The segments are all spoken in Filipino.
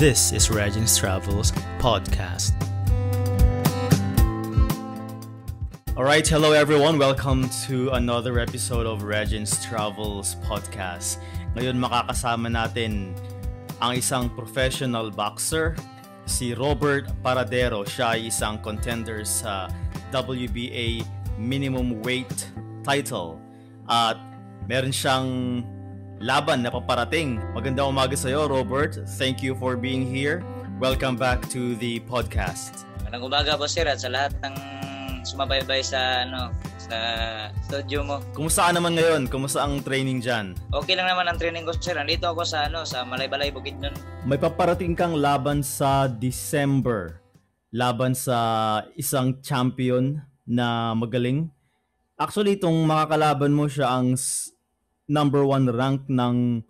This is Regin's Travels Podcast. All right, hello everyone. Welcome to another episode of Regin's Travels Podcast. Ngayon makakasama natin ang isang professional boxer, si Robert Paradero. Siya ay isang contender sa WBA minimum weight title. At meron siyang laban na paparating. Magandang umaga sa iyo, Robert. Thank you for being here. Welcome back to the podcast. Magandang umaga po, sir, at sa lahat ng sumabaybay sa ano sa studio mo. Kumusta naman ngayon? Kumusta ang training diyan? Okay lang naman ang training ko sir. Nandito ako sa ano sa Malaybalay Bukid noon. May paparating kang laban sa December. Laban sa isang champion na magaling. Actually, itong makakalaban mo siya ang number one rank ng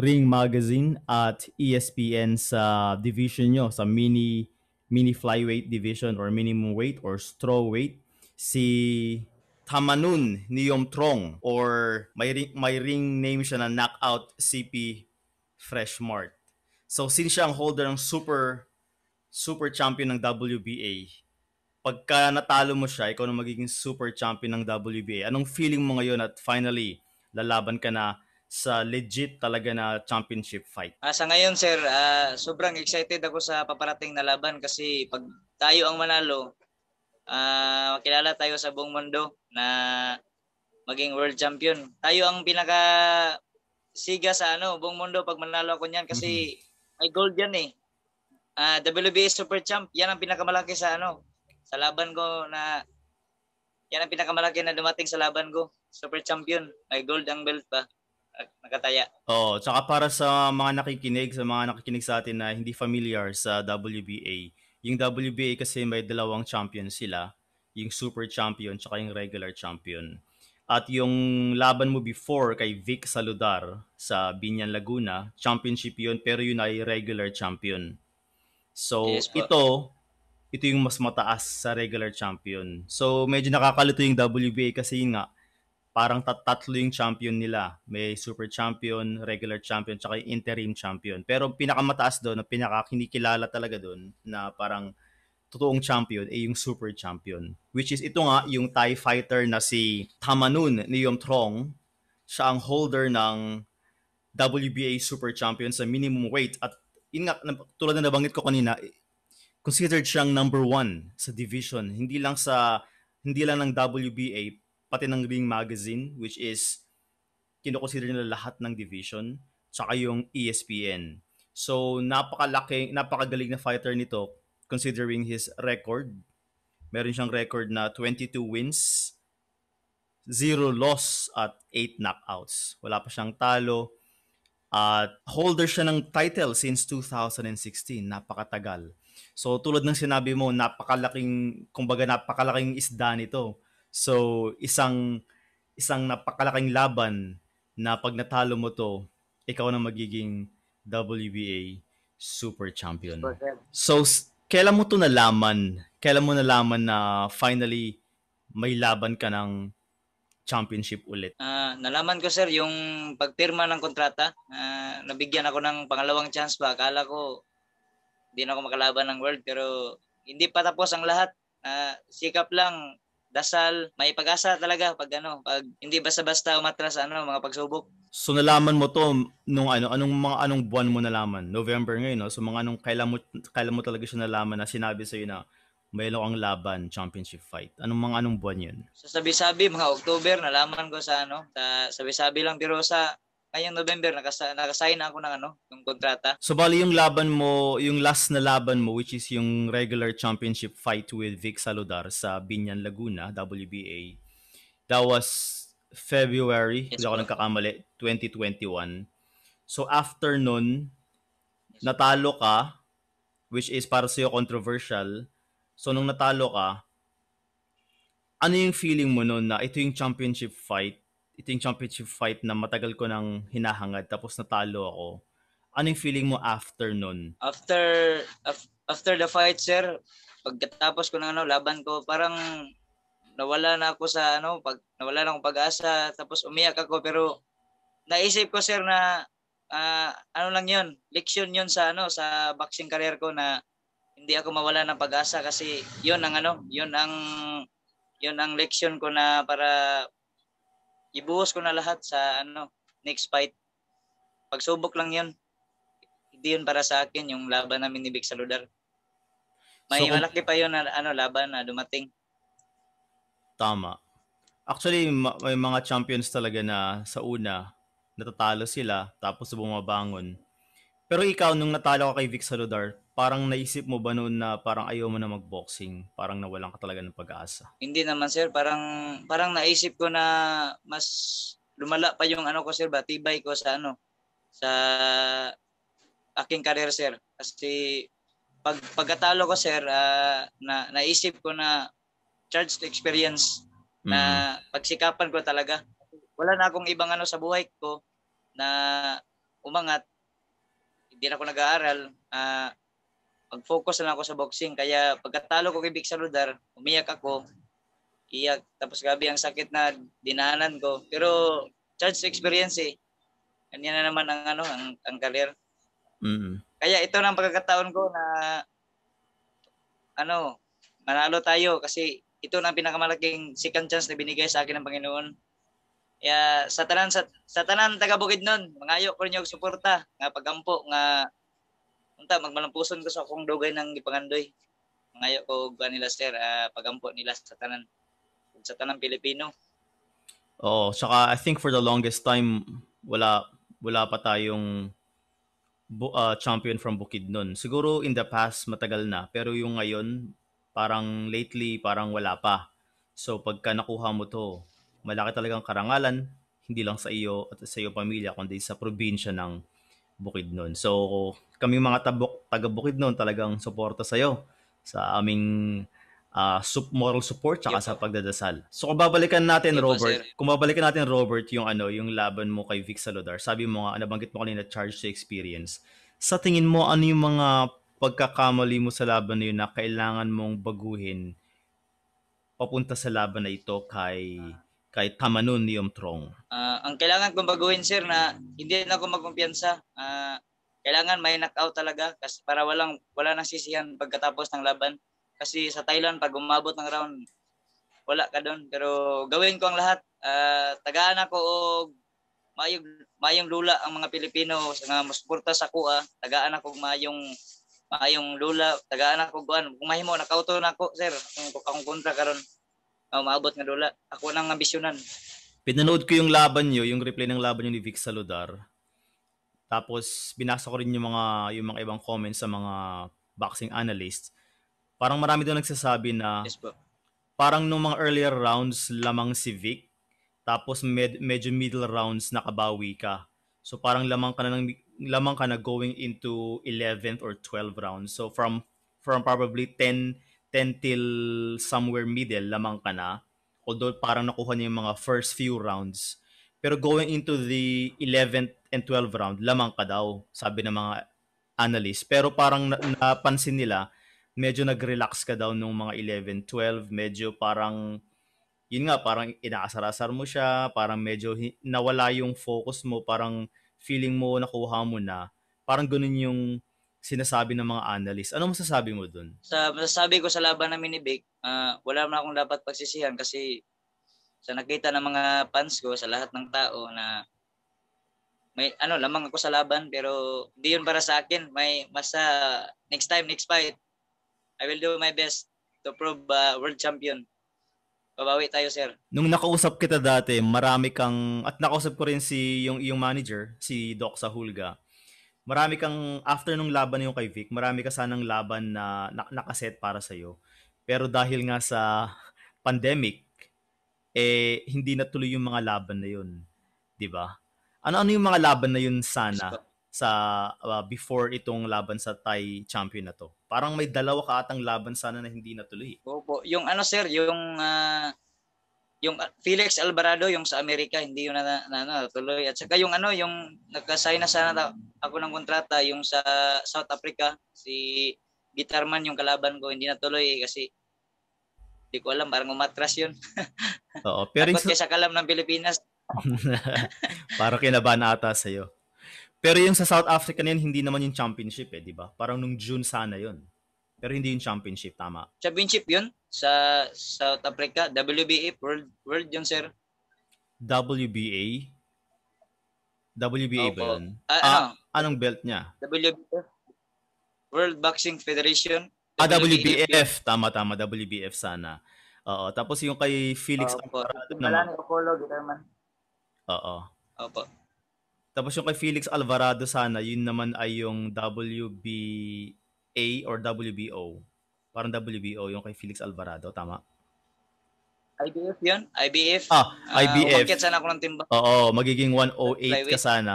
Ring Magazine at ESPN sa division nyo, sa mini mini flyweight division or minimum weight or straw weight. Si Tamanun Niomtrong or may ring, may ring name siya na knockout CP Freshmart. So since siya ang holder ng super super champion ng WBA, pagka natalo mo siya, ikaw na magiging super champion ng WBA. Anong feeling mo ngayon at finally lalaban ka na sa legit talaga na championship fight. Ah, sa ngayon sir, uh, sobrang excited ako sa paparating na laban kasi pag tayo ang manalo, uh, makilala tayo sa buong mundo na maging world champion. Tayo ang pinaka siga sa ano, buong mundo pag manalo ako niyan kasi mm-hmm. may gold yan eh. Uh, ah, WBA Super Champ, yan ang pinakamalaki sa ano, sa laban ko na yan ang pinakamalaki na dumating sa laban ko super champion. Ay gold ang belt pa. Nakataya. Oo, oh, tsaka para sa mga nakikinig, sa mga nakikinig sa atin na hindi familiar sa WBA, yung WBA kasi may dalawang champion sila, yung super champion tsaka yung regular champion. At yung laban mo before kay Vic Saludar sa Binyan Laguna, championship yun pero yun ay regular champion. So yes, ito, ito yung mas mataas sa regular champion. So medyo nakakalito yung WBA kasi yun nga, parang tat- tatlo yung champion nila. May super champion, regular champion, tsaka yung interim champion. Pero pinakamataas doon, na pinakakinikilala talaga doon na parang totoong champion ay eh, yung super champion. Which is ito nga, yung TIE fighter na si Tamanun ni Yom Trong. Siya ang holder ng WBA super champion sa minimum weight. At in nga, tulad na nabanggit ko kanina, considered siyang number one sa division. Hindi lang sa hindi lang ng WBA, pati ng Ring Magazine, which is kinukonsider nila lahat ng division, tsaka yung ESPN. So, napakalaki, napakagaling na fighter nito considering his record. Meron siyang record na 22 wins, 0 loss at 8 knockouts. Wala pa siyang talo. At holder siya ng title since 2016. Napakatagal. So tulad ng sinabi mo, napakalaking, kumbaga napakalaking isda nito So, isang isang napakalaking laban na pag natalo mo to, ikaw na magiging WBA super champion. So, kailan mo to nalaman? Kailan mo nalaman na finally may laban ka ng championship ulit? Uh, nalaman ko sir, yung pagpirma ng kontrata, uh, nabigyan ako ng pangalawang chance pa. Akala ko, hindi na ako makalaban ng world pero hindi pa tapos ang lahat. Uh, sikap lang, dasal, may pag-asa talaga pag ano, pag hindi basta-basta umatras ano, mga pagsubok. So nalaman mo to nung ano, anong mga anong buwan mo nalaman? November ngayon, no? So mga anong kailan mo kailan mo talaga siya nalaman na sinabi sa iyo na mayroon ang laban, championship fight. Anong mga anong buwan 'yun? Sa sabi-sabi mga October nalaman ko sa ano, sa sabi-sabi lang pero sa ngayong November nakasa, nakasign na ako ng ano, ng kontrata. So bali yung laban mo, yung last na laban mo which is yung regular championship fight with Vic Saludar sa Binyan Laguna, WBA. That was February, yes, hindi ako nagkakamali, 2021. So after nun, yes, natalo ka which is para sa'yo controversial. So nung natalo ka, ano yung feeling mo noon na ito yung championship fight ito yung championship fight na matagal ko nang hinahangad tapos natalo ako. Ano yung feeling mo after nun? After af, after the fight, sir, pagkatapos ko ng ano, laban ko, parang nawala na ako sa ano, pag nawala na akong pag-asa, tapos umiyak ako pero naisip ko sir na uh, ano lang yun, leksyon yun sa ano sa boxing career ko na hindi ako mawala ng pag-asa kasi yun ang ano, yun ang yun ang leksyon ko na para ibuhos ko na lahat sa ano next fight. Pagsubok lang yun. Hindi yun para sa akin yung laban namin ni Big Saludar. May so, malaki pa yun na ano, laban na dumating. Tama. Actually, may mga champions talaga na sa una, natatalo sila, tapos bumabangon. Pero ikaw, nung natalo ka kay Vic Saludar, parang naisip mo ba noon na parang ayaw mo na magboxing? Parang nawalan ka talaga ng pag-asa? Hindi naman sir, parang parang naisip ko na mas lumala pa yung ano ko sir, ba, tibay ko sa ano sa aking career sir. Kasi pag pagkatalo ko sir, uh, na naisip ko na charged experience mm-hmm. na pagsikapan ko talaga. Wala na akong ibang ano sa buhay ko na umangat. Hindi na ako nag-aaral. Uh, mag-focus lang ako sa boxing. Kaya pagkatalo ko kay Big Saludar, umiyak ako. Iyak. Tapos gabi ang sakit na dinanan ko. Pero charge experience eh. Kanya na naman ang ano, ang, ang career. Mm-hmm. Kaya ito na ang pagkakataon ko na ano, manalo tayo kasi ito na ang pinakamalaking second chance na binigay sa akin ng Panginoon. Kaya sa tanan sa, sa tanan taga Bukidnon, mangayo ko ninyo suporta nga pagampo nga unta magmalampuson ko sa akong dugay ng gipangandoy ngayo ko gani sir uh, ah, pagampo nila sa tanan sa tanan Pilipino oh saka I think for the longest time wala wala pa tayong uh, champion from Bukid Bukidnon siguro in the past matagal na pero yung ngayon parang lately parang wala pa so pagka nakuha mo to malaki talagang karangalan hindi lang sa iyo at sa iyo pamilya kundi sa probinsya ng bukid noon. So, kaming mga tabok, taga-bukid noon talagang suporta sa iyo sa aming uh, moral support saka yep. sa pagdadasal. So kung babalikan natin yep, Robert, sir. kung babalikan natin Robert yung ano, yung laban mo kay Vic Saludar. Sabi mo nga nabanggit mo kanina charge to experience. Sa tingin mo ano yung mga pagkakamali mo sa laban na yun na kailangan mong baguhin papunta sa laban na ito kay kay Tamanon ni Omtrong? Uh, ah, ang kailangan kong baguhin sir na hindi na ako magkumpiyansa. Uh, kailangan may knockout talaga kasi para walang wala nang sisihan pagkatapos ng laban. Kasi sa Thailand pag umabot ng round wala ka doon pero gawin ko ang lahat. Uh, tagaan ako og mayong mayong lula ang mga Pilipino sa mga musporta sa kuha. Tagaan ako mayong maayong lula tagaan ako kuan kung mahimo nakauto na ako sir kung akong kontra karon oh, ah, maabot nga dula. Ako nang ambisyonan. Pinanood ko yung laban niyo, yung replay ng laban niyo ni Vic Saludar. Tapos binasa ko rin yung mga yung mga ibang comments sa mga boxing analysts. Parang marami daw nagsasabi na yes, bro. parang nung mga earlier rounds lamang si Vic tapos med- medyo middle rounds nakabawi ka. So parang lamang ka na ng lamang ka na going into 11th or 12 th round. So from from probably 10 10 till somewhere middle, lamang ka na. Although parang nakuha niya yung mga first few rounds. Pero going into the 11th and 12th round, lamang ka daw, sabi ng mga analyst. Pero parang napansin nila, medyo nag-relax ka daw nung mga 11, 12, medyo parang yun nga, parang inaasarasar mo siya, parang medyo nawala yung focus mo, parang feeling mo nakuha mo na. Parang ganun yung sinasabi ng mga analyst. Ano masasabi mo dun? Sa masasabi ko sa laban namin ni Vic, uh, wala na akong dapat pagsisihan kasi sa nakita ng mga fans ko, sa lahat ng tao na may ano lamang ako sa laban pero di yun para sa akin. May masa next time, next fight, I will do my best to prove uh, world champion. Babawi tayo, sir. Nung nakausap kita dati, marami kang, at nakausap ko rin si yung, yung manager, si Doc Sahulga marami kang, after nung laban na yung kay Vic, marami ka sanang laban na, na nakaset para sa iyo. Pero dahil nga sa pandemic, eh, hindi natuloy yung mga laban na yun. ba? Ano-ano yung mga laban na yun sana sa uh, before itong laban sa Thai champion na to? Parang may dalawa ka atang laban sana na hindi natuloy. Opo. Yung ano sir, yung uh, yung ah, Felix Alvarado yung sa Amerika hindi yun na, na, na natuloy at saka yung ano yung nagka-sign na sana ako ng kontrata yung sa South Africa si Gitarman yung kalaban ko hindi natuloy eh, kasi hindi ko alam parang umatras yun Oo pero yung... sa kalam ng Pilipinas para kinabahan ata sa iyo pero yung sa South Africa na yun, hindi naman yung championship eh, di ba? Parang nung June sana yun. Pero hindi yung championship, tama. Championship yun? sa South Africa, WBA World World yun sir. WBA? WBA Opo. ba yun? Uh, ah, ano? Anong belt niya? WBA World Boxing Federation. Ah, WBF. WBF. Tama, tama. WBF sana. Oo. Tapos yung kay Felix Opo. Alvarado naman. Wala Apollo, Guterman. Oo. Opo. Tapos yung kay Felix Alvarado sana, yun naman ay yung WBA or WBO. Parang WBO, yung kay Felix Alvarado, tama? IBF yun? IBF? Ah, ah IBF. Uh, sana ako ng timba. Oo, magiging 108 ka sana.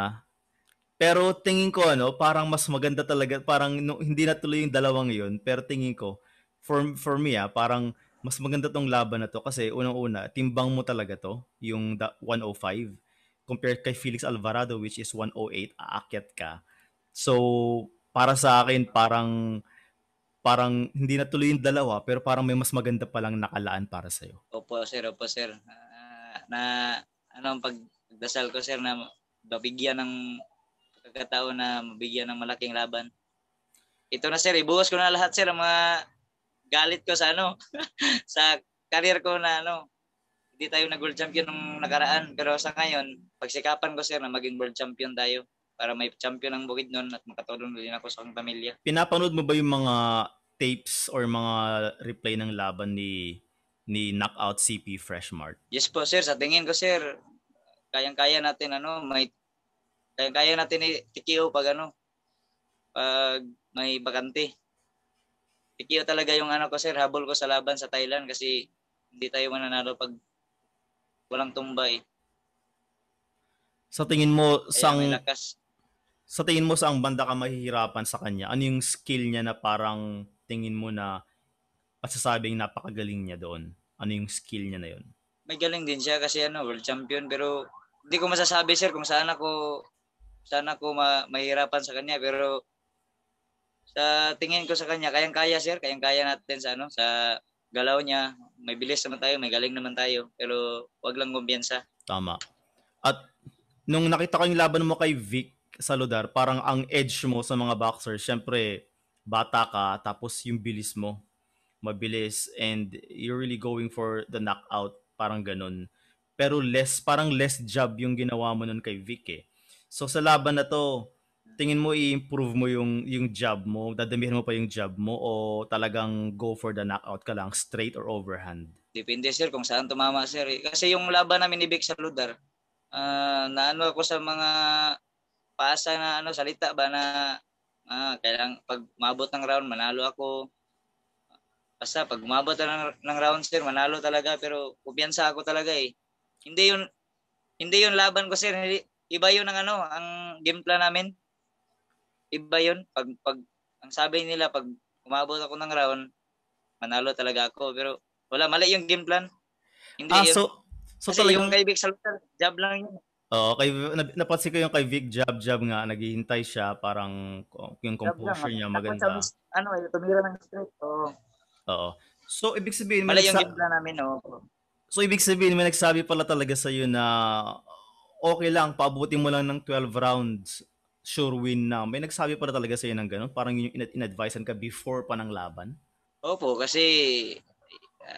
Pero tingin ko ano, parang mas maganda talaga, parang no, hindi na tuloy yung dalawang yun, pero tingin ko, for, for me ah, parang mas maganda tong laban na to kasi unang-una, timbang mo talaga to, yung 105 compared kay Felix Alvarado which is 108, aakyat ka. So, para sa akin parang parang hindi na tuloy yung dalawa pero parang may mas maganda palang nakalaan para sa'yo. Opo sir, opo sir. Uh, na ano ang pagdasal ko sir na mabigyan ng pagkatao na mabigyan ng malaking laban. Ito na sir, ibuhos ko na lahat sir ang mga galit ko sa ano sa career ko na ano hindi tayo nag world champion nung nakaraan pero sa ngayon pagsikapan ko sir na maging world champion tayo para may champion ang bukid noon at makatulong din ako sa aking pamilya. Pinapanood mo ba yung mga tapes or mga replay ng laban ni ni knockout CP Freshmart? Yes po sir, sa tingin ko sir, kayang-kaya natin ano, may kayang-kaya natin i-TKO pag ano, pag may bakante. TKO talaga yung ano ko sir, habol ko sa laban sa Thailand kasi hindi tayo mananalo pag walang tumbay. Eh. Sa tingin mo, Kaya sang sa tingin mo sa ang banda ka mahihirapan sa kanya? Ano yung skill niya na parang tingin mo na masasabing napakagaling niya doon? Ano yung skill niya na yun? May galing din siya kasi ano, world champion pero hindi ko masasabi sir kung saan ako saan ako ma- mahirapan sa kanya pero sa tingin ko sa kanya kayang-kaya sir, kayang-kaya natin sa ano sa galaw niya. May bilis naman tayo, may galing naman tayo pero wag lang kumbiyansa. Tama. At nung nakita ko yung laban mo kay Vic sa Ludar, parang ang edge mo sa mga boxers, syempre, bata ka, tapos yung bilis mo, mabilis, and you're really going for the knockout, parang ganun. Pero less, parang less job yung ginawa mo nun kay Vic eh. So sa laban na to, tingin mo i-improve mo yung yung job mo, dadamihan mo pa yung job mo o talagang go for the knockout ka lang straight or overhand? Depende sir kung saan tumama sir. Eh. Kasi yung laban namin ni Vic sa Ludar, uh, ah, naano ako sa mga paasa na ano salita ba na ah, kailang pag maabot ng round manalo ako. Basta pag maabot ng, ng round sir manalo talaga pero kumpiyansa ako talaga eh. Hindi yun hindi yun laban ko sir. Iba yun ang ano ang game plan namin. Iba yun pag pag ang sabi nila pag umabot ako ng round manalo talaga ako pero wala mali yung game plan. Hindi ah, yun. so so Kasi talagang... yung kaibig sa lugar, job lang yun. Oo, kay, napansin ko yung kay Vic Jab Jab nga, naghihintay siya, parang yung composure niya maganda. Tapos, ano eh, tumira ng script. oo. Oo. So, ibig sabihin, may Mali yung nagsabi, namin, oo. so, ibig sabihin, may nagsabi pala talaga sa sa'yo na okay lang, paabuti mo lang ng 12 rounds, sure win na. May nagsabi pala talaga sa sa'yo ng ganun? Parang yun yung in- in-advisean ka before pa ng laban? Opo, kasi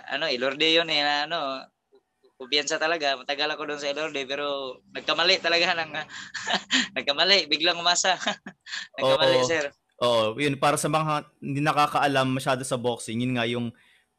ano eh, Lorde yun eh, ano, kumpiyansa talaga. Matagal ako doon sa El pero nagkamali talaga ng nagkamali, biglang umasa. nagkamali, oo, sir. Oo, yun para sa mga hindi nakakaalam masyado sa boxing, yun nga yung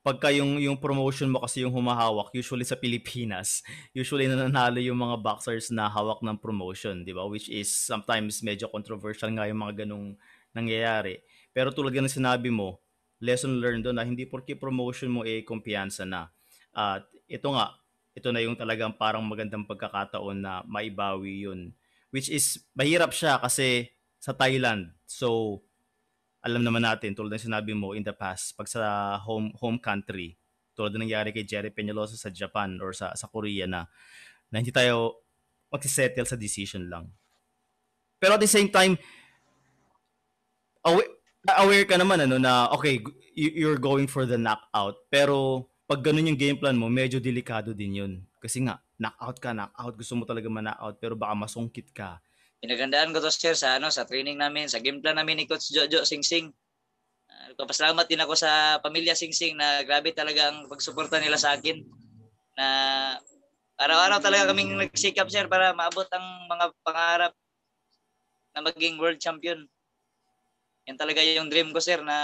pagka yung yung promotion mo kasi yung humahawak usually sa Pilipinas usually nananalo yung mga boxers na hawak ng promotion di ba which is sometimes medyo controversial nga yung mga ganung nangyayari pero tulad ng sinabi mo lesson learned doon na hindi porke promotion mo eh kumpiyansa na at ito nga ito na yung talagang parang magandang pagkakataon na maibawi yun. Which is, mahirap siya kasi sa Thailand. So, alam naman natin, tulad ng sinabi mo in the past, pag sa home, home country, tulad ng nangyari kay Jerry Peñalosa sa Japan or sa, sa Korea na, na hindi tayo magsisettle sa decision lang. Pero at the same time, aware, aware ka naman ano, na, okay, you're going for the knockout. Pero pag ganun yung game plan mo, medyo delikado din yun. Kasi nga, knockout ka, knockout. Gusto mo talaga ma-knockout, pero baka masungkit ka. Pinagandaan ko to, sir, sa, ano, sa training namin, sa game plan namin ni Coach Jojo Sing Sing. Uh, ah, pasalamat din ako sa pamilya Sing Sing na grabe talaga ang pagsuporta nila sa akin. Na araw-araw talaga kaming nagsikap, sir, para maabot ang mga pangarap na maging world champion. Yan talaga yung dream ko, sir, na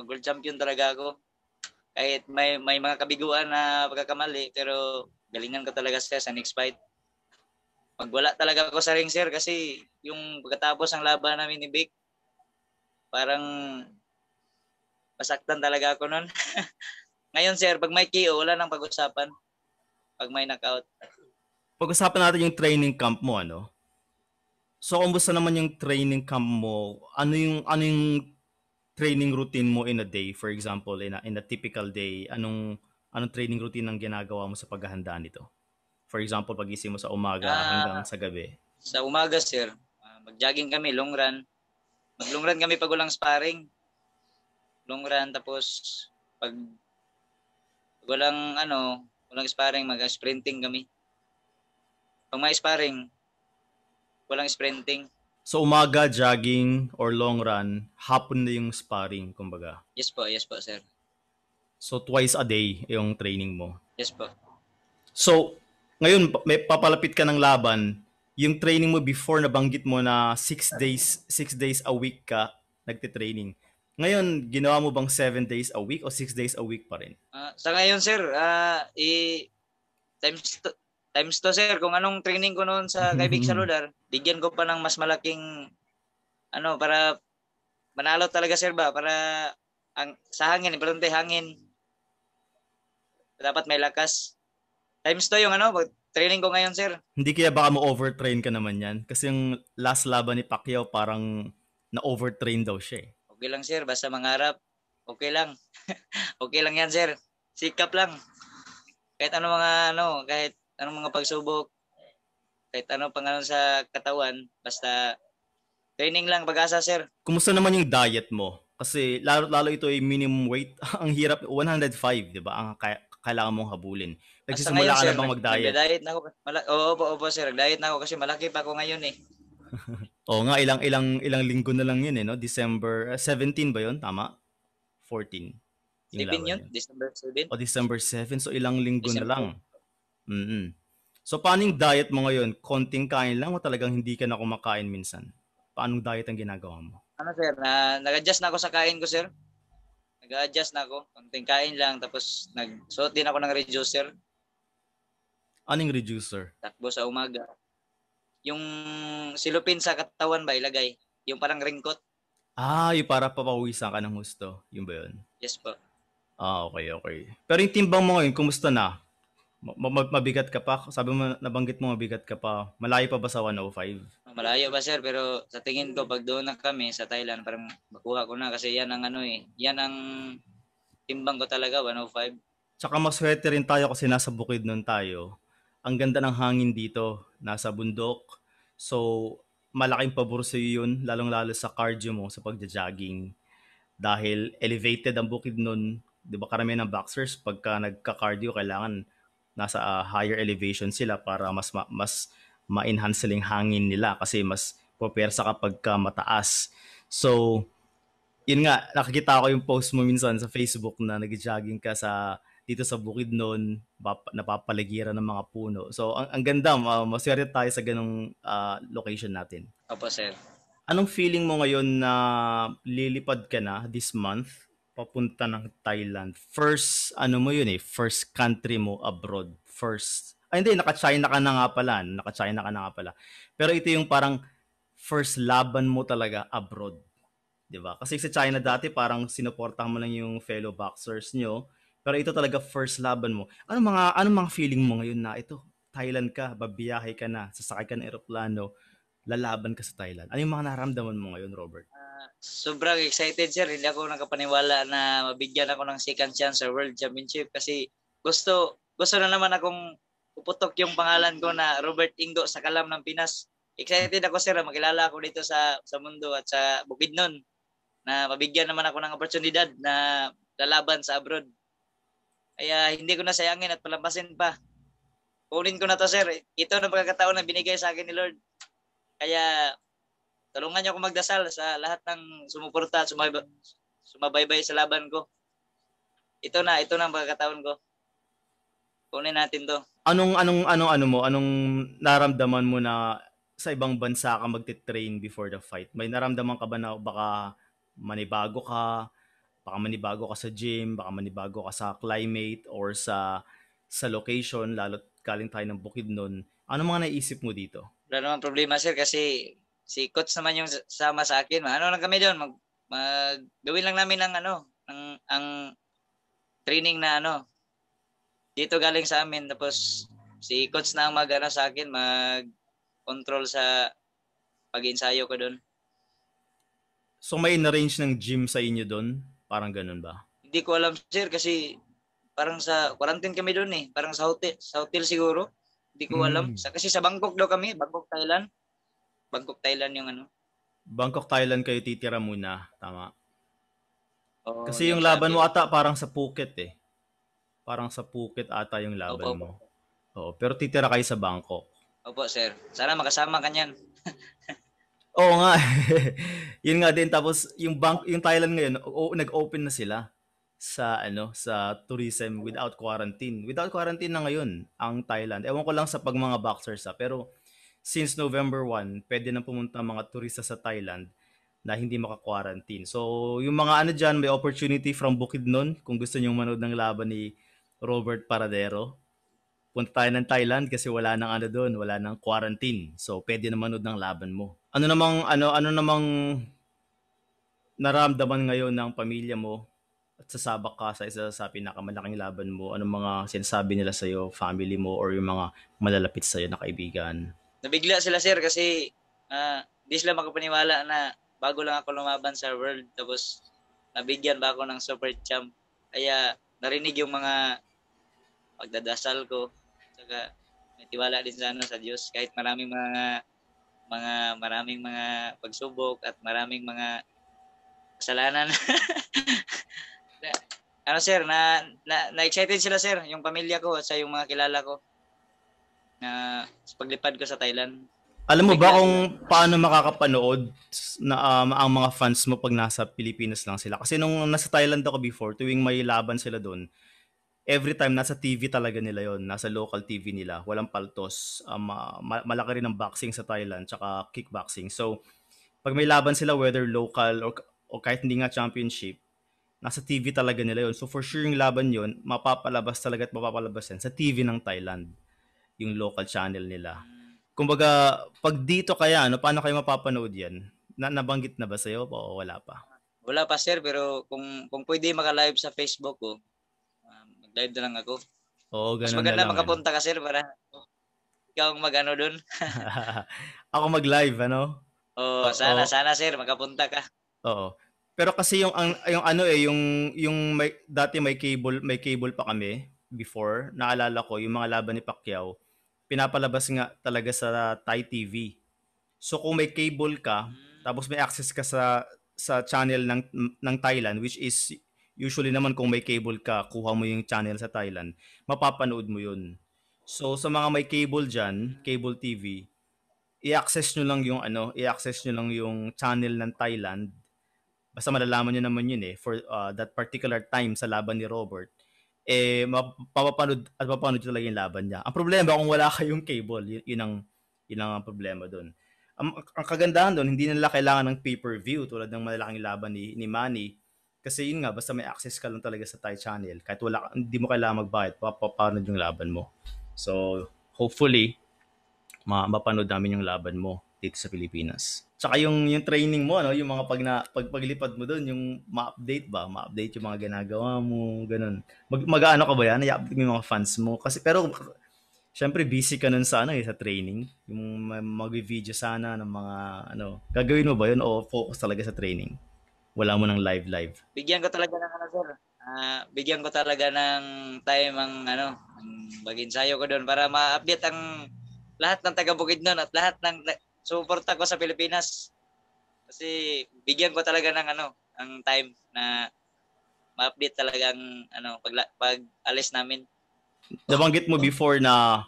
mag-world champion talaga ako kahit may may mga kabiguan na pagkakamali pero galingan ko talaga sir sa next fight. Magwala talaga ako sa ring sir kasi yung pagkatapos ng laban namin ni Big parang masaktan talaga ako noon. Ngayon sir, pag may KO, wala nang pag-usapan. Pag may knockout. Pag-usapan natin yung training camp mo ano? So kumusta naman yung training camp mo? Ano yung ano yung training routine mo in a day? For example, in a, in a typical day, anong anong training routine ang ginagawa mo sa paghahandaan nito? For example, pagising mo sa umaga uh, hanggang sa gabi. Sa umaga, sir, uh, ah, mag kami, long run. Mag-long run kami pag walang sparring. Long run, tapos pag, pag walang ano, walang sparring, mag-sprinting kami. Pag may sparring, walang sprinting. So umaga, jogging or long run, hapon na yung sparring, kumbaga. Yes po, yes po, sir. So twice a day yung training mo. Yes po. So ngayon may papalapit ka ng laban, yung training mo before nabanggit mo na 6 days 6 days a week ka nagte-training. Ngayon, ginawa mo bang 7 days a week o 6 days a week pa rin? Uh, sa ngayon, sir, uh, i times t- times to sir kung anong training ko noon sa mm-hmm. kay Big Saludar, bigyan ko pa ng mas malaking ano para manalo talaga sir ba para ang sa hangin, importante hangin. Dapat may lakas. Times to yung ano, training ko ngayon sir. Hindi kaya baka mo overtrain ka naman yan? Kasi yung last laban ni Pacquiao parang na-overtrain daw siya eh. Okay lang sir, basta mangarap. Okay lang. okay lang yan sir. Sikap lang. Kahit ano mga ano, kahit anong mga pagsubok, kahit ano pa ano sa katawan, basta training lang, pag-asa sir. Kumusta naman yung diet mo? Kasi lalo, lalo ito ay minimum weight. ang hirap, 105, di ba? Ang kaya, kailangan mong habulin. Nagsisimula ka na bang mag-diet? Nag-diet na ako. Mala- oo, opo, opo sir. Nag-diet na ako kasi malaki pa ako ngayon eh. Oo nga, ilang ilang ilang linggo na lang yun eh, no? December uh, eh, 17 ba yun? Tama? 14. 7 yun? yun? December 7? O December 7, so ilang linggo December. na lang. Mm-mm. So, paano diet mo ngayon? Konting kain lang o talagang hindi ka na kumakain minsan? Paanong diet ang ginagawa mo? Ano sir, na, nag-adjust na ako sa kain ko sir. Nag-adjust na ako. Konting kain lang tapos nag din ako ng reducer. Anong reducer? Takbo sa umaga. Yung silupin sa katawan ba ilagay? Yung parang ringkot. Ah, yung para papawisan ka ng gusto. Yung ba yun? Yes po. Ah, okay, okay. Pero yung timbang mo ngayon, kumusta na? mabigat ka pa? Sabi mo, nabanggit mo mabigat ka pa. Malayo pa ba sa 105? Malayo ba sir, pero sa tingin ko, pag doon na kami sa Thailand, parang makuha ko na kasi yan ang ano eh. Yan ang timbang ko talaga, 105. Tsaka maswerte rin tayo kasi nasa bukid nun tayo. Ang ganda ng hangin dito, nasa bundok. So, malaking pabor sa iyo yun, lalong-lalo sa cardio mo, sa pagja-jogging. Dahil elevated ang bukid nun, di ba karamihan ng boxers, pagka nagka-cardio, kailangan nasa uh, higher elevation sila para mas ma- mas ma-enhance yung hangin nila kasi mas sa kapag ka mataas. So, yun nga, nakikita ko yung post mo minsan sa Facebook na nag-jogging ka sa dito sa bukid noon, napapaligiran ng mga puno. So, ang, ang ganda, uh, maswerte tayo sa ganong uh, location natin. Opo, sir. Anong feeling mo ngayon na lilipad ka na this month papunta ng Thailand, first, ano mo yun eh, first country mo abroad, first, ay hindi, naka-China ka na nga pala, naka-China ka na nga pala. Pero ito yung parang first laban mo talaga abroad. 'Di ba? Kasi sa China dati parang sinuportahan mo lang yung fellow boxers nyo, pero ito talaga first laban mo. Ano mga ano mga feeling mo ngayon na ito? Thailand ka, babiyahe ka na, sasakay ka ng eroplano, lalaban ka sa Thailand. Ano yung mga nararamdaman mo ngayon, Robert? sobrang excited sir. Hindi ako nakapaniwala na mabigyan ako ng second chance sa World Championship kasi gusto gusto na naman akong uputok yung pangalan ko na Robert Ingo sa Kalam ng Pinas. Excited ako sir, makilala ako dito sa sa mundo at sa Bukidnon na mabigyan naman ako ng oportunidad na lalaban sa abroad. Kaya hindi ko na sayangin at palampasin pa. Kunin ko na to sir. Ito na pagkakataon na binigay sa akin ni Lord. Kaya Tulungan niyo ako magdasal sa lahat ng sumuporta at sumab- sumabaybay sa laban ko. Ito na, ito na ang pagkakataon ko. Kunin natin to. Anong, anong, anong, ano mo? Anong naramdaman mo na sa ibang bansa ka magte-train before the fight? May naramdaman ka ba na baka manibago ka, baka manibago ka sa gym, baka manibago ka sa climate or sa sa location, lalo't galing tayo ng bukid noon. Ano mga naisip mo dito? Wala naman problema sir kasi si coach naman yung sama sa akin. Ano lang kami doon, mag, mag gawin lang namin ng ano, ng ang training na ano. Dito galing sa amin tapos si coach na ang mag ano, sa akin, mag control sa pag-ensayo ko doon. So may in-arrange ng gym sa inyo doon? Parang ganun ba? Hindi ko alam sir kasi parang sa quarantine kami doon eh. Parang sa hotel, sa hotel siguro. Hindi ko hmm. alam. Hmm. Sa, kasi sa Bangkok daw kami, Bangkok, Thailand. Bangkok, Thailand yung ano. Bangkok, Thailand kayo titira muna. Tama. Oo, oh, Kasi yung laban sabi. mo ata parang sa Phuket eh. Parang sa Phuket ata yung laban opo, mo. Opo. Oo, pero titira kayo sa Bangkok. Opo, sir. Sana makasama ka niyan. Oo nga. yun nga din tapos yung bank yung Thailand ngayon o, nag-open na sila sa ano sa tourism without quarantine. Without quarantine na ngayon ang Thailand. Ewan ko lang sa pag mga boxers sa ah. pero since November 1, pwede na pumunta mga turista sa Thailand na hindi maka-quarantine. So, yung mga ano dyan, may opportunity from Bukidnon kung gusto nyo manood ng laban ni Robert Paradero. Punta tayo ng Thailand kasi wala nang ano doon, wala nang quarantine. So, pwede na manood ng laban mo. Ano namang, ano, ano namang naramdaman ngayon ng pamilya mo at sasabak ka sa isa sa pinakamalaking laban mo? Anong mga sinasabi nila sa'yo, family mo, or yung mga malalapit sa'yo na kaibigan? nabigla sila sir kasi hindi uh, sila makapaniwala na bago lang ako lumaban sa world tapos nabigyan ba ako ng super champ. Kaya narinig yung mga pagdadasal ko. Saka may tiwala din sana sa Diyos kahit maraming mga mga maraming mga pagsubok at maraming mga kasalanan. ano sir, na, na, na excited sila sir, yung pamilya ko at sa yung mga kilala ko na sa paglipad ko sa Thailand. Alam mo ba kung paano makakapanood na um, ang mga fans mo pag nasa Pilipinas lang sila? Kasi nung nasa Thailand ako before, tuwing may laban sila doon, every time nasa TV talaga nila yon, nasa local TV nila, walang paltos. Um, uh, malaki rin ang boxing sa Thailand tsaka kickboxing. So pag may laban sila whether local or o kahit hindi nga championship, nasa TV talaga nila yon. So for sure yung laban yon, mapapalabas talaga at mapapalabas yan sa TV ng Thailand yung local channel nila. Hmm. Kumbaga, pag dito kaya, ano, paano kayo mapapanood yan? Na, nabanggit na ba sa'yo o wala pa? Wala pa sir, pero kung, kung pwede makalive sa Facebook ko, um, mag-live na lang ako. Oo, ganun Mas maganda na lang, ano. makapunta ka sir para ikaw ang mag-ano dun. ako mag-live, ano? Oo, oh, sana, oh. sana sir, makapunta ka. Oo. Pero kasi yung ang yung ano eh yung yung may, dati may cable may cable pa kami before, naalala ko, yung mga laban ni Pacquiao, pinapalabas nga talaga sa Thai TV. So kung may cable ka, hmm. tapos may access ka sa sa channel ng ng Thailand which is usually naman kung may cable ka, kuha mo yung channel sa Thailand, mapapanood mo yun. So sa mga may cable diyan, hmm. cable TV, i-access nyo lang yung ano, i-access nyo lang yung channel ng Thailand. Basta malalaman nyo naman yun eh for uh, that particular time sa laban ni Robert eh mapapanood at mapapanood talaga yung laban niya. Ang problema kung wala kayong cable, yun, yun ang yun ang problema doon. Ang, ang kagandahan doon, hindi nila kailangan ng pay-per-view tulad ng malalaking laban ni ni Manny kasi yun nga basta may access ka lang talaga sa Thai channel kahit wala hindi mo kailangan magbayad papapanood yung laban mo. So hopefully ma mapanood namin yung laban mo dito sa Pilipinas. Tsaka yung yung training mo, no, yung mga pag na, pag paglipad mo doon, yung ma-update ba, ma-update yung mga ginagawa mo, ganun. Mag mag ka ba yan? I-update mo yung mga fans mo kasi pero syempre busy ka nun sa ano, eh, sa training. Yung mag-video sana ng mga ano, gagawin mo ba yun o focus talaga sa training? Wala mo ng live live. Bigyan ko talaga ng ano, sir. Uh, bigyan ko talaga ng time ang ano, ang mag-ensayo ko doon para ma-update ang lahat ng taga noon at lahat ng suporta ko sa Pilipinas. Kasi bigyan ko talaga ng ano, ang time na ma-update talaga ang ano pag, pag alis namin. Nabanggit mo before na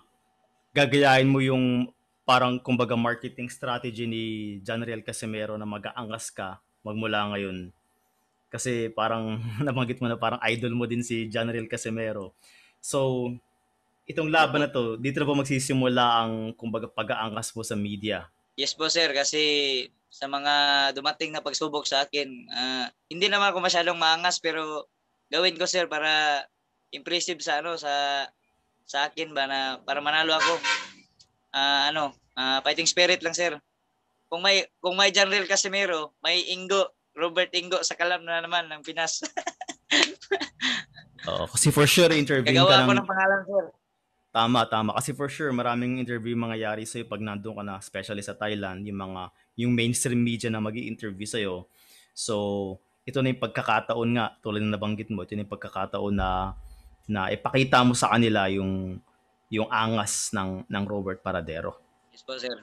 gagayahin mo yung parang kumbaga marketing strategy ni Janriel Casimero na mag-aangas ka magmula ngayon. Kasi parang nabanggit mo na parang idol mo din si Janriel Casimero. So, itong laban na to, dito na po magsisimula ang kumbaga pag-aangas mo sa media? Yes po sir, kasi sa mga dumating na pagsubok sa akin, uh, hindi naman ako masyadong maangas pero gawin ko sir para impressive sa ano sa sa akin ba na para manalo ako. Uh, ano, uh, fighting spirit lang sir. Kung may kung may Janrel Casimiro, may Ingo, Robert Ingo sa kalam na naman ng Pinas. Oo, kasi for sure interview Gagawa ka ng... ako ng pangalan sir. Tama, tama. Kasi for sure, maraming interview yung mangyayari sa'yo pag nandun ka na, especially sa Thailand, yung mga, yung mainstream media na mag interview sa'yo. So, ito na yung pagkakataon nga, tulad na nabanggit mo, ito na yung pagkakataon na, na ipakita mo sa kanila yung, yung angas ng, ng Robert Paradero. Yes po, sir.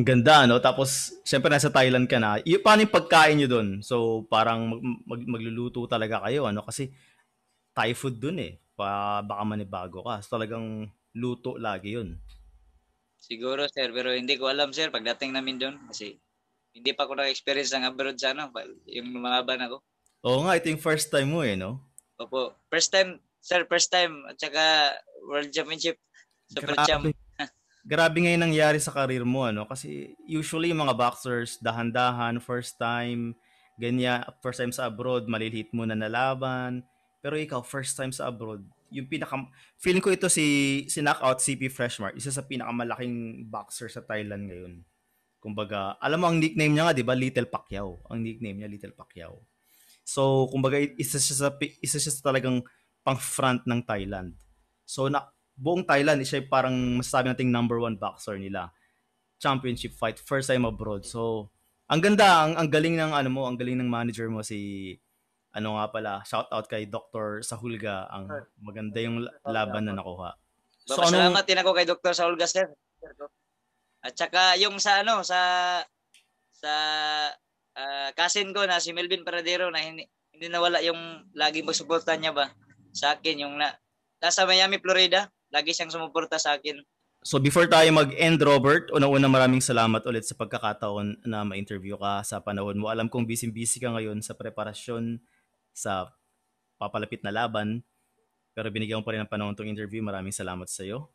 Ang ganda, no? Tapos, syempre nasa Thailand ka na. Y- paano yung pagkain nyo doon? So, parang mag- mag- magluluto talaga kayo, ano? Kasi, Thai food doon eh pa baka manibago ka. So, talagang luto lagi yun. Siguro sir, pero hindi ko alam sir pagdating namin doon kasi hindi pa ako naka-experience ng abroad sa ano, yung lumaban ako. Oo nga, ito yung first time mo eh, no? Opo. First time, sir, first time at saka World Championship, Super grabe, Champ. grabe ngayon nangyari sa karir mo, ano? Kasi usually yung mga boxers, dahan-dahan, first time, ganyan, first time sa abroad, maliliit mo na nalaban, pero ikaw, first time sa abroad, yung pinaka feeling ko ito si si knockout CP Freshmark, isa sa pinakamalaking boxer sa Thailand ngayon. Kumbaga, alam mo ang nickname niya nga, 'di ba? Little Pacquiao. Ang nickname niya Little Pacquiao. So, kumbaga isa siya sa isa siya sa talagang pang-front ng Thailand. So, na buong Thailand, siya parang masasabi nating number one boxer nila. Championship fight, first time abroad. So, ang ganda, ang, ang galing ng ano mo, ang galing ng manager mo si ano nga pala, shout out kay Dr. Sahulga, ang maganda yung laban na nakuha. So, Salamat ano, din ako kay Dr. Sahulga, sir. At saka yung sa ano, sa sa uh, cousin ko na si Melvin Paradero na hindi, hindi nawala yung lagi magsuporta niya ba sa akin yung na nasa Miami, Florida, lagi siyang sumuporta sa akin. So before tayo mag-end, Robert, una-una maraming salamat ulit sa pagkakataon na ma-interview ka sa panahon mo. Alam kong busy-busy ka ngayon sa preparasyon sa papalapit na laban. Pero binigyan ko pa rin ng panahon tong interview. Maraming salamat sa iyo.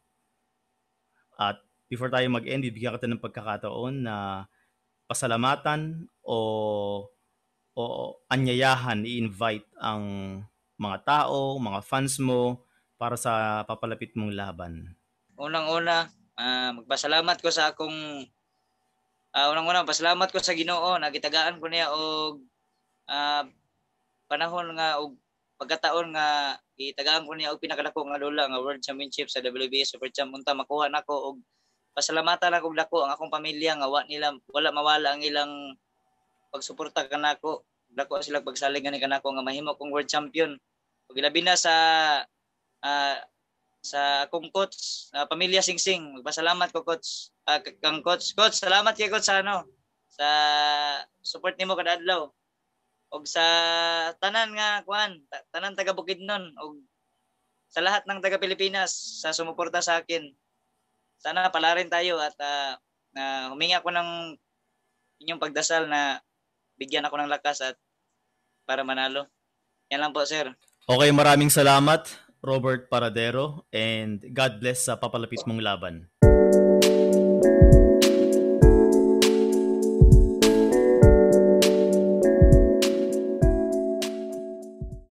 At before tayo mag-end, bibigyan kita ng pagkakataon na pasalamatan o o anyayahan i-invite ang mga tao, mga fans mo para sa papalapit mong laban. Unang-una, uh, magpasalamat ko sa akong uh, unang-una, pasalamat ko sa Ginoo na gitagaan ko niya og uh, ah, panahon nga og pagkataon nga itagaan ko niya og pinakadako nga lula nga World Championship sa WBA Super Champ unta makuha nako og pasalamatan og dako ang akong pamilya nga wa nila wala mawala ang ilang pagsuporta kanako dako sila pagsalig ani kanako nga mahimo kong world champion ug labi na sa uh, sa akong coach uh, pamilya singsing magpasalamat ko coach uh, kang coach coach salamat kay coach sa ano sa support nimo kada adlaw og sa tanan nga kwan tanan taga bukid Bukidnon og sa lahat ng taga Pilipinas sa sumuporta sa akin. Sana pala rin tayo at uh, ah, uh, humingi ako ng inyong pagdasal na bigyan ako ng lakas at para manalo. Yan lang po, sir. Okay, maraming salamat, Robert Paradero, and God bless sa papalapit mong laban.